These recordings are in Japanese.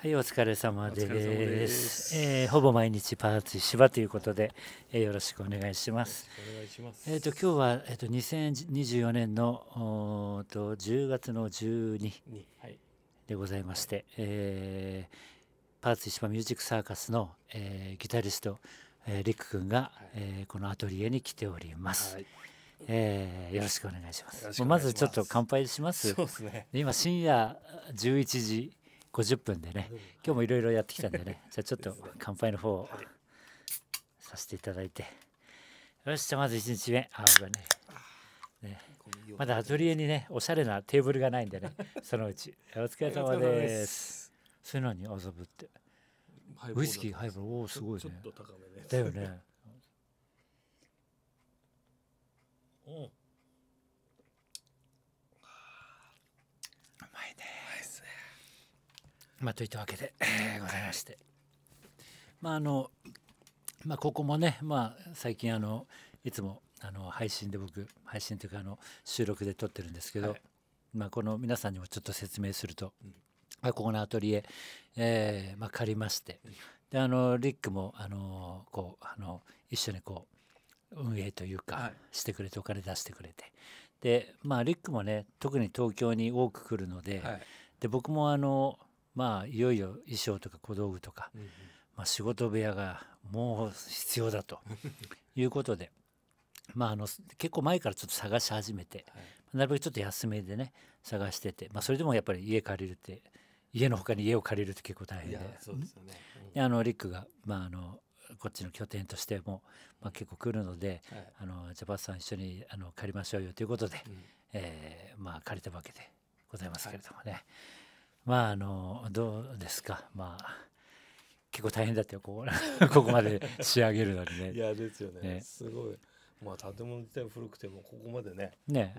はい、お疲れ様です。ですえー、ほぼ毎日パーツ芝ということで、えー、よろしくお願いします。ますえっ、と今日はえっ、ー、と2024年のおと10月の12でございまして、はい、えー、パーツ芝ミュージックサーカスの、えー、ギタリスト、えー、リク君が、はい、えー、このアトリエに来ております。はいえー、よろしくお願いします。まずちょっと乾杯します。そうですね。今深夜11時50分でね今日もいろいろやってきたんでね じゃあちょっと乾杯の方をさせていただいてよしじゃあまず1日目あこれねねまだアトリエにねおしゃれなテーブルがないんでねそのうちお疲れ様ですそういうのに遊ぶってウイスキーハイボールおおすごいねだよね うんまあ、といったわけで、えー、ございまして。まああのまあ、ここもね、まあ、最近あのいつもあの配信で僕配信というかあの収録で撮ってるんですけど、はい、まあ、この皆さんにもちょっと説明すると、ま、あ、ここのアトリエ、えーまあ、借りまして、であのリックもあのこうあの一緒にこう運営というか、してくれてお金出してくれてで、まあ、リックもね特に東京に多く来るのではい、で僕もあのまあいよいよ衣装とか小道具とか、うんまあ、仕事部屋がもう必要だと いうことでまあ、あの結構前からちょっと探し始めて、はい、なるべくちょっと休めでね探してて、まあ、それでもやっぱり家借りるって家のほかに家を借りるって結構大変ででね、うん、あのリックが、まあ、あのこっちの拠点としても、まあ、結構来るので、はい、あのジャパスさん一緒にあの借りましょうよということで、うん、えー、まあ、借りたわけでございますけれどもね。はいまああのどうですかまあ結構大変だったよここ ここまで仕上げるのにね。いやですよね、ね、すごいまあ建物自体古くてもここまでねね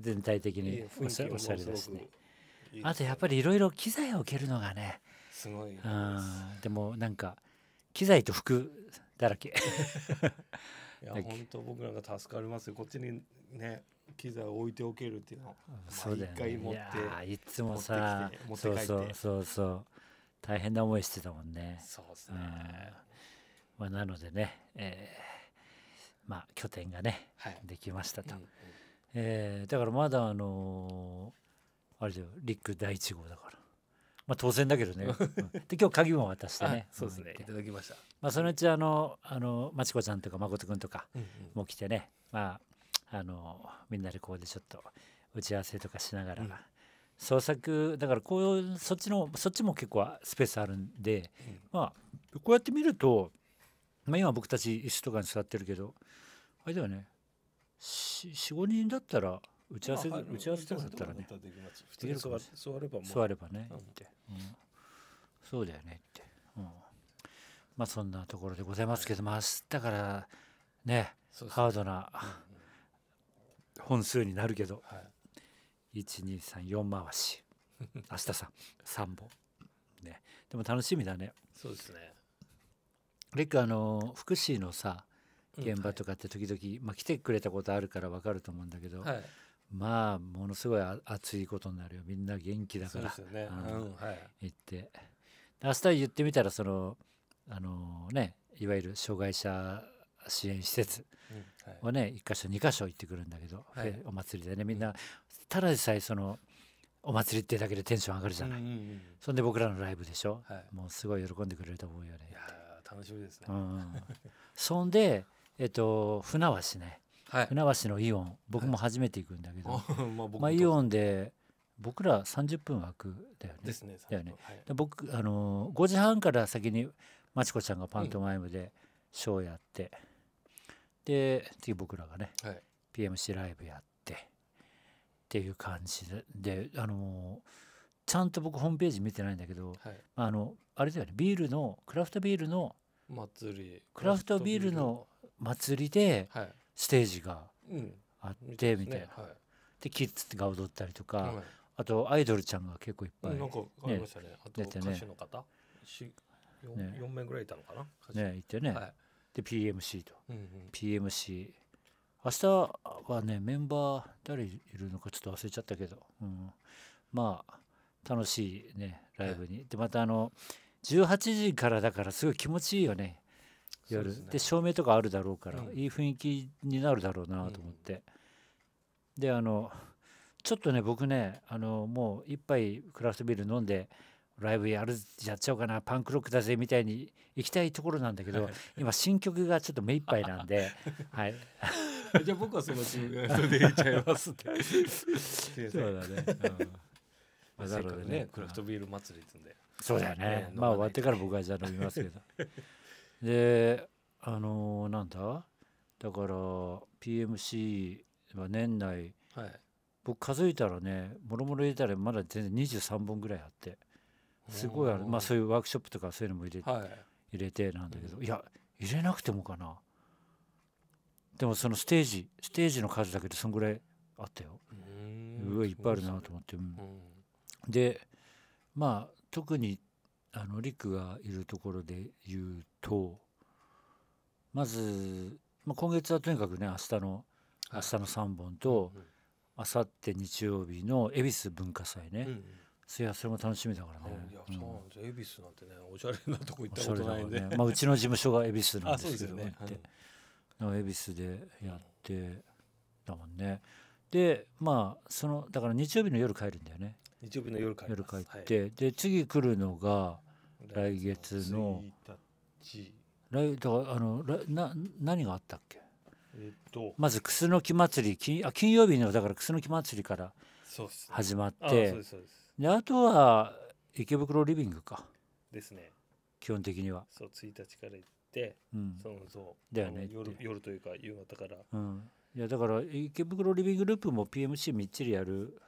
全体的におしゃれですね。あとやっぱりいろいろ機材を受けるのがねすごいでもなんか機材と服だらけいや本当僕なんか助かりますよこっちにね機材を置いておけるっていうのを一、ね、回持っていつもさ持ってきてそうそうそう大変な思いしてたもんねそうですね、まあ、なのでね、えー、まあ拠点がね、はい、できましたと、うんうん、えー、だからまだあのー、あれだよリック第1号だからまあ当然だけどね、うん、で今日鍵も渡してねそうですねいただきました、まあ、そのうちあのあのまちこちゃんとかまことくんとかも来てね、うんうん、まああのみんなでここでちょっと打ち合わせとかしながら、うん、創作だからこうそっちのそっちも結構スペースあるんで、うん、まあこうやって見ると、まあ、今僕たち椅子とかに座ってるけどあれだよね45人だったら打ち合わせ、まあ、打ち合わせとかだったらね座ればもう座ればね、うん、って、うん、そうだよねって、うん、まあそんなところでございますけど、はい、まあ明日からね、ね、ハードな、本数になるけど、はい、1234回し 明日さ3本ねでも楽しみだねそうですねレックあの福祉のさ現場とかって時々、うんはい、まあ、来てくれたことあるから分かると思うんだけど、はい、まあものすごい熱いことになるよみんな元気だからそうですよね、うんはい、行って明日言ってみたらそのあのねいわゆる障害者支援施設をね、1箇所2箇所行ってくるんだけど、お祭りでねみんなただでさえそのお祭りってだけでテンション上がるじゃない、そんで僕らのライブでしょ、もうすごい喜んでくれると思うよね楽しみですね、そんで、えっと、船橋ね、船橋のイオン僕も初めて行くんだけど、まあ、イオンで僕ら30分枠だよね。だよね。で僕あのー、5時半から先にまちこちゃんがパントマイムでショーやって、で次僕らがね、はい、PMC ライブやってっていう感じでであのちゃんと僕ホームページ見てないんだけど、はい、あのあれだよねビールのクラフトビールの祭りクラフトビールの祭りでステージがあってみたいな、はい、でキッズが踊ったりとか、あとアイドルちゃんが結構いっぱい、ね、なんかありましたねねあと歌手の方、ね、4名ぐらいいたのかなねいてね、はいで PMC と、うんうん、PMC 明日はねメンバー誰いるのかちょっと忘れちゃったけど、うん、まあ楽しいねライブに、はい、でまたあの18時からだからすごい気持ちいいよね夜で、ねで、照明とかあるだろうから、うん、いい雰囲気になるだろうなと思って、うん、であのちょっとね僕ねあのもう一杯クラフトビール飲んでライブやるやっちゃおうかなパンクロックだぜみたいに行きたいところなんだけど、はい、今新曲がちょっと目いっぱいなんで はい。じゃあ僕はその新曲でいっちゃいますって。そうだね。うん、なるほどね。クラフトビール祭りっんで。そうだよね。まあ終わってから僕はじゃあ飲みますけど。で、あのー、なんだだから PMC は年内、はい、僕数えたらねもろもろ入れたらまだ全然23本ぐらいあってすごいある、まあ、そういうワークショップとかそういうのも入れ,、はい、入れてなんだけど、いや入れなくてもかなでもそのステージステージの数だけでそんぐらいあったようわいっぱいあるなと思って、うん、でまあ特にあのリクがいるところで言うとまず、まあ、今月はとにかくね明日の明日の3本と、はい、うん、明後日日曜日の恵比寿文化祭ね、うんいやそれも楽しみだからねいやそうんす、なんてねおしゃれなとこ行ったことないんで、ね、まあ、うちの事務所が恵比寿なんですけどね、はい、恵比寿でやってだもんねでまあそのだから日曜日の夜帰るんだよね日曜日の夜帰夜帰って、はい、で次来るのが来月の来だからあのな何があったっけえっと、まず楠木祭り金あ金曜日のだから楠木祭りから始まって、ね、であとは池袋リビングかですね基本的にはそう1日から行って、うんそのそうだよね夜夜というか夕方から、うんいやだから池袋リビングループも PMC みっちりやる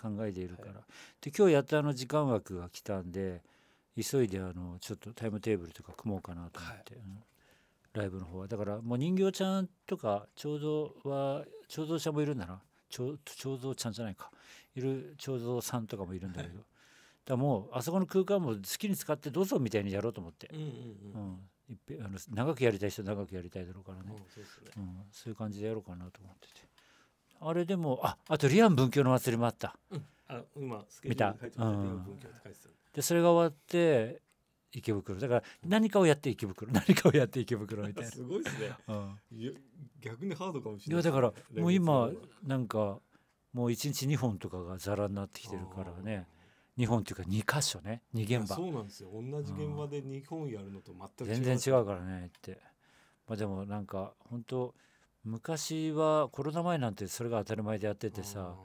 うん考えているから、はで今日やったあの時間枠が来たんで急いであのちょっとタイムテーブルとか組もうかなと思って、うんライブの方はだからもう人形ちゃんとかちょうどは彫像者もいるんだな彫像ちゃんじゃないかいる彫像さんとかもいるんだけど、はい、だもうあそこの空間も好きに使ってどうぞみたいにやろうと思って、うんうんうん、あの長くやりたい人長くやりたいだろうからねそうね、うん、そういう感じでやろうかなと思っててあれでもああとリアン文教の祭りもあった、うん、あ今スケジュールに書いてって、うん、でそれが終わって池袋だから何かをやって池袋何かをやって池袋みたいな すごいですね、うん、逆にハードかもしれないいやだからもう今なんかもう1日2本とかがざらになってきてるからね2本っていうか2箇所ね2現場そうなんですよ同じ現場で2本やるのと全く違う、全然違うからねってまあでもなんか本当昔はコロナ前なんてそれが当たり前でやっててさ、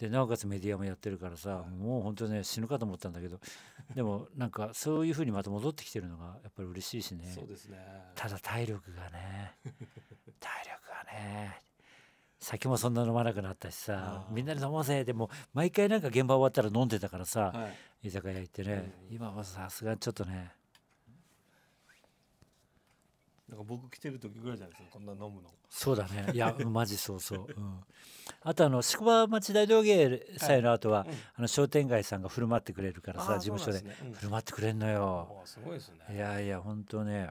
でなおかつメディアもやってるからさ、はい、もう本当ね死ぬかと思ったんだけど でもなんかそういうふうにまた戻ってきてるのがやっぱり嬉しいしねそうですねただ体力がね 体力がね酒もそんな飲まなくなったしさみんなで飲もうぜでも毎回なんか現場終わったら飲んでたからさ、はい、居酒屋行ってね、うん、今はさすがにちょっとねなんか僕来てる時ぐらいじゃないですかこんな飲むのそうだね いやマジそうそう、うん、あとあの宿場町大道芸祭の後は、はいあの商店街さんが振る舞ってくれるからさ事務所で、振る舞ってくれるのよすごいですねいやいや本当ね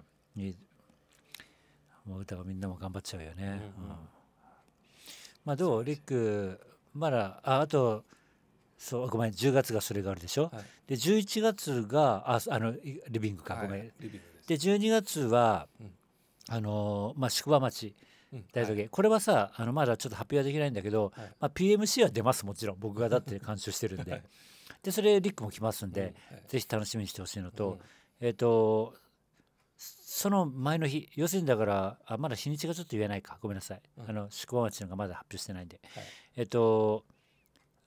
もう歌がみんなも頑張っちゃうよね、うん、うん、まあどうリックまだああとそうごめん10月がそれがあるでしょ、はい、で11月がああのリビングか、はい、ごめんで12月は、うんあのまあ、宿場町大道芸、はい、これはさあのまだちょっと発表はできないんだけど、はい、まあ、PMC は出ますもちろん僕がだって監修してるんで でそれリックも来ますんで、うんはい、ぜひ楽しみにしてほしいのと、うん、えっ、ー、とその前の日要するにだからあまだ日にちがちょっと言えないかごめんなさい、うん、あの宿場町のがまだ発表してないんで、えっ、ー、と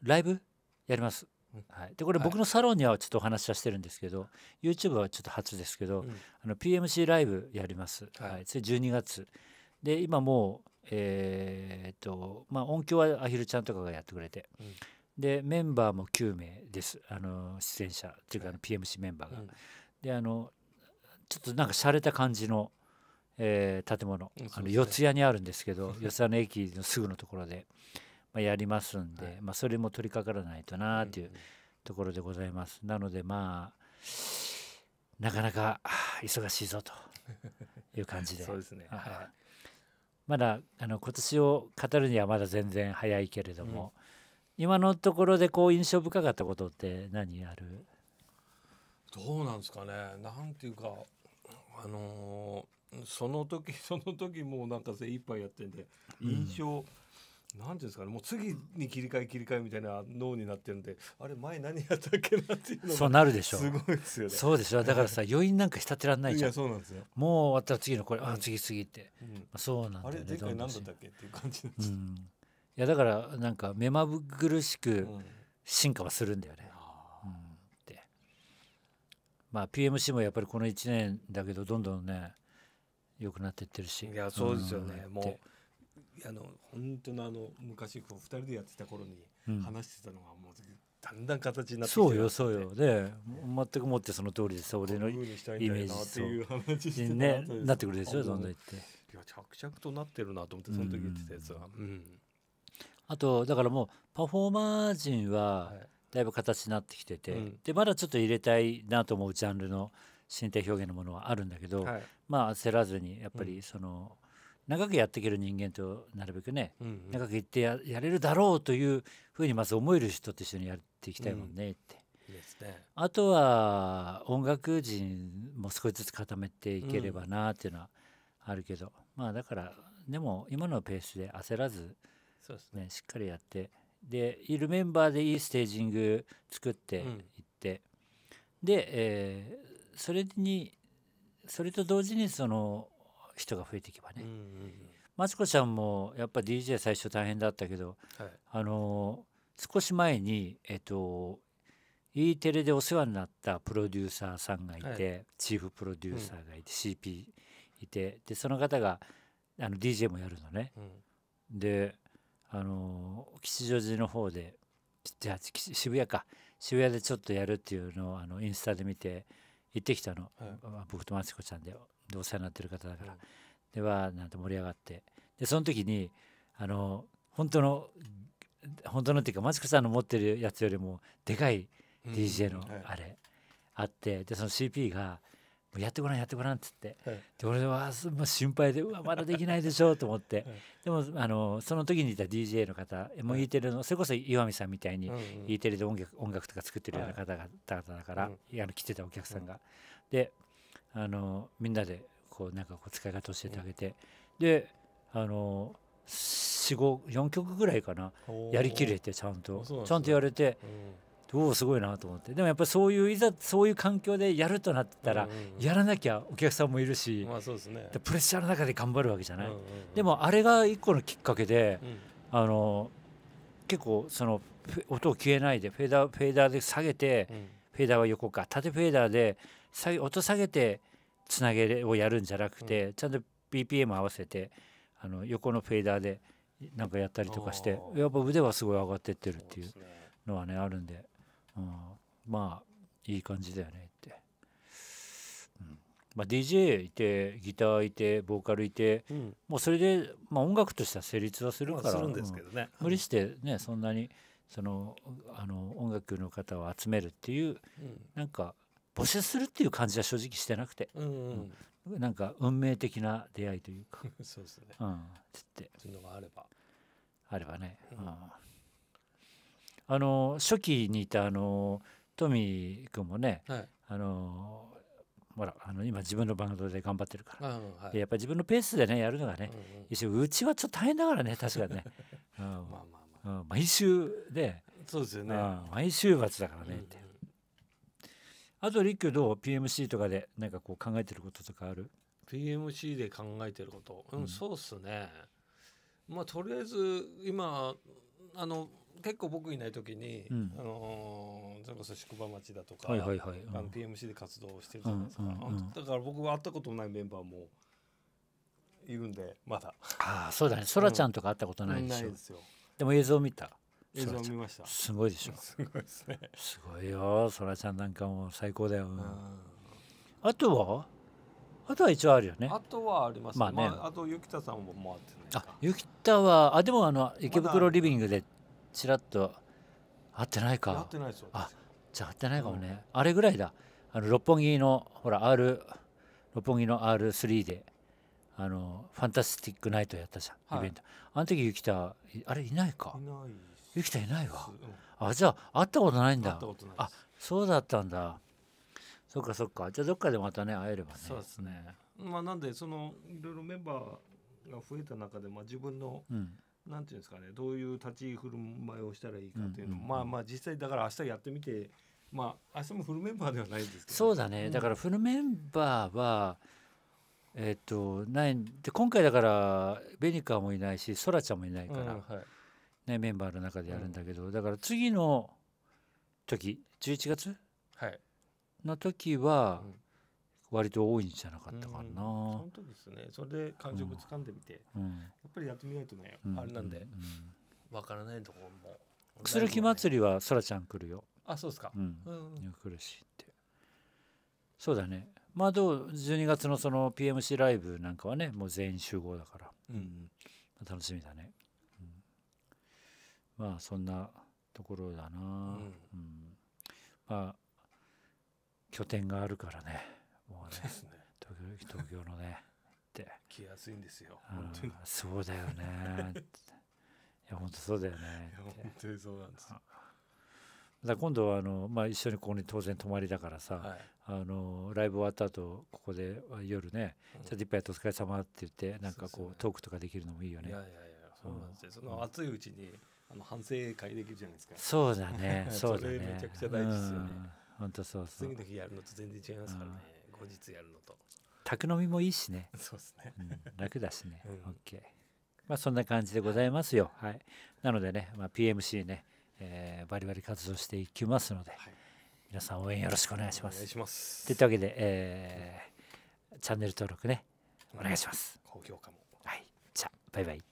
ライブやりますはい、でこれ僕のサロンにはちょっとお話はしてるんですけど、はい、YouTube はちょっと初ですけど、うん、あの PMC ライブやります、はい、はい、それ12月で今もうえー、っとまあ音響はアヒルちゃんとかがやってくれて、うん、でメンバーも9名ですあの出演者というかあの PMC メンバーが、うん、であのちょっとなんか洒落た感じの、えー、建物、あの四谷にあるんですけど、四谷の駅のすぐのところで。まあ、やりますんで、はい、まあ、それも取り掛からないとなというところでございます。なのでまあなかなか忙しいぞと いう感じでそうですね、はい、まだあの今年を語るにはまだ全然早いけれども、うん、今のところでこう印象深かったことって何あるどうなんですかねなんていうかあのー、その時その時もうなんか精一杯やってんで印象、うんなんですかねもう次に切り替え切り替えみたいな脳になってるんであれ前何やったっけなっていうのそうなるでしょうすごいですよねそうでしょだからさ余韻なんか浸ってらんないじゃんそうなんですよもう終わったら次のこれあ次次って、うん、そうなんだよねあれ前回何だったっけっていう感じなんです、うん、いやだからなんか目まぐるしく進化はするんだよね、うん、うん、ってまあ PMC もやっぱりこの1年だけどどんどんね良くなってってるしいやそうですよね、もうあの本当のあの昔こう2人でやってた頃に話してたのがもうだんだん形になってきて、そうよそうよで、全くもってその通りです俺のイメージとねなってくるでしょどんどん言っていや着々となってるなと思ってその時言ってたやつは、うん、うん、あとだからもうパフォーマー陣はだいぶ形になってきてて、はい、でまだちょっと入れたいなと思うジャンルの身体表現のものはあるんだけど、はい、まあ焦らずにやっぱりその、うん長くやっていける人間となるべくね、うんうん、長くいってやれるだろうというふうにまず思える人と一緒にやっていきたいもんねって。うん、いいね、あとは音楽人も少しずつ固めていければなっていうのはあるけど、うん、まあだからでも今のペースで焦らず、ね、ねしっかりやってでいるメンバーでいいステージング作っていって、うん、で、えー、それにそれと同時にその人が増えていけばね。マツコちゃんもやっぱ DJ 最初大変だったけど、はい、あの少し前に、えっと、E テレでお世話になったプロデューサーさんがいて、はい、チーフプロデューサーがいて、うん、CP いてでその方があの DJ もやるのね。うん、であの吉祥寺の方でじゃあ渋谷か渋谷でちょっとやるっていうのをあのインスタで見て行ってきたの、はい、僕とマツコちゃんででお世話になってる方だから、ではなんて盛り上がってでその時にあの本当の本当のっていうかマツコさんの持ってるやつよりもでかい DJ のあれ、あってでその CP が「やってごらんやってごらん」っつって、はい、で俺は心配で「うわまだできないでしょ」と思って、はい、でもあのその時にいた DJ の方、もう E テレのそれこそ岩見さんみたいに E テレで音楽音楽とか作ってるような方々だから、あの来てたお客さんが。であのみんなでこうなんかこう使い方を教えてあげて、であの4曲ぐらいかなやりきれてちゃんと、ちゃんとやれて、うん、おおすごいなと思ってでもやっぱりそういういざそういう環境でやるとなったら、やらなきゃお客さんもいるし、まあそうですね、プレッシャーの中で頑張るわけじゃない、でもあれが一個のきっかけで、うん、あの結構その音を消えないでフェーダーフェーダーで下げて、うん、フェーダーは横か縦フェーダーで音下げてつなげをやるんじゃなくて、うん、ちゃんと BPM 合わせてあの横のフェーダーでなんかやったりとかしてやっぱ腕はすごい上がってってるっていうのはねあるんで、うん、まあいい感じだよねって。うんまあ、DJ いてギターいてボーカルいて、うん、もうそれで、まあ、音楽としては成立はするから、無理してねそんなにそのあの音楽の方を集めるっていう、うん、なんか募集するっていう感じは正直してなくて、うんうん、なんか運命的な出会いというか そうですね、うん、つってそういうのがあればあればね、うん、あの初期にいたあのトミー君もね、はい、あのほらあの今自分のバンドで頑張ってるから、うんはい、やっぱり自分のペースでねやるのがね、うんうん、うちはちょっと大変だからね確かにね、うん、まあまあまあ、うん、毎週でそうですよね、毎週末だからねって、あとリどう PMC とかでなんかこう考えてることとかある ?PMC で考えてることうん、うん、そうっすねまあとりあえず今あの結構僕いない時に、うん、あのー、それこそ宿場町だとか、はいはいはいうん、あの PMC で活動してるじゃないですか、うんうんうん、だから僕は会ったことないメンバーもいるんでまだああそうだねそらちゃんとか会ったことないでしょ、うん、でも映像見た映像を見ましたすごいでしょ すごいですねすごいよそらちゃんなんかも最高だよ、うん、あとはあとは一応あるよねあとはありますまあね、まあ、あとゆきたさんも回ってないあゆきたはあでもあの池袋リビングでちらっと会ってないか会ってないですよあじゃあ会ってないかもね、うん、あれぐらいだあの六本木のほら R 六本木の R3 であのファンタスティックナイトやったじゃん、はい、イベントあの時ゆきたあれいないかいない生きていないわ、うん、あじゃあ会ったことないんだあそうだったんだそっかそっかじゃあどっかでまたね会えればねそうですねまあなんでそのいろいろメンバーが増えた中で、まあ、自分の、うん、なんていうんですかねどういう立ち振る舞いをしたらいいかっていうの、まあまあ実際だから明日やってみてまあ明日もフルメンバーではないですけど、そうだね、だからフルメンバーはえっ、とないで今回だからベニカもいないしソラちゃんもいないから、うんはい、ね、メンバーの中でやるんだけど、うん、だから次の時11月、はい、の時は割と多いんじゃなかったかな、うん、その時ですねそれで感情ぶつかんでみて、うん、やっぱりやってみないとね、あれなんで、うわからないところも鶴木祭りはそらちゃん来るよあそうですかうん、来るしってそうだねまあどう12月のその PMC ライブなんかはねもう全員集合だから、うん楽しみだねまあそんなところだな、うん、うん、まあ拠点があるからねもうね、ね、東京のねって来やすいんですよ本当にそうだよね いや本当そうだよね本当にそうなんですだ今度はあの、まあ、一緒にここに当然泊まりだからさ、はい、あのライブ終わった後ここで夜ね「ちょっと一杯お疲れ様って言ってなんかこう、ね、トークとかできるのもいいよね。いやいやいやそうなんですよ、うん、その暑いうちに、あの反省会できるじゃないですかそうだね そうだねめちゃくちゃ大事ですよね本当そうそう次の日やるのと全然違いますからね後日やるのと宅飲みもいいしねそうですね、楽だしね、オッケー。まあそんな感じでございますよはい、なのでね、まあ、PMC ね、えー、バリバリ活動していきますので、皆さん応援よろしくお願いしますお願いしますといったわけで、えー、チャンネル登録ねお願いします高評価もはいじゃバイバイ